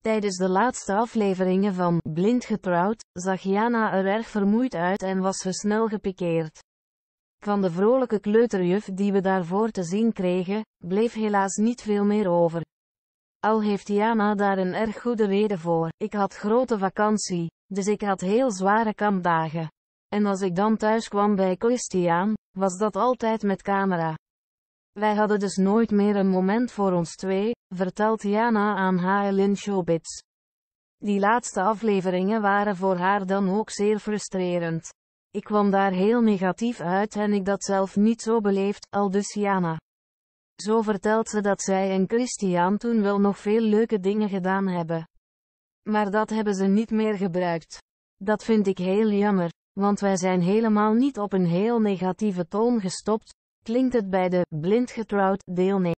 Tijdens de laatste afleveringen van Blind Getrouwd zag Jana er erg vermoeid uit en was ze snel gepikeerd. Van de vrolijke kleuterjuf die we daarvoor te zien kregen, bleef helaas niet veel meer over. Al heeft Jana daar een erg goede reden voor. Ik had grote vakantie, dus ik had heel zware kampdagen. En als ik dan thuis kwam bij Christian, was dat altijd met camera. Wij hadden dus nooit meer een moment voor ons twee, vertelt Jana aan HLN Showbiz. Die laatste afleveringen waren voor haar dan ook zeer frustrerend. Ik kwam daar heel negatief uit en ik dat zelf niet zo beleefd, al dus Jana. Zo vertelt ze dat zij en Christian toen wel nog veel leuke dingen gedaan hebben. Maar dat hebben ze niet meer gebruikt. Dat vind ik heel jammer, want wij zijn helemaal niet op een heel negatieve toon gestopt, klinkt het bij de blind getrouwd deelnemer.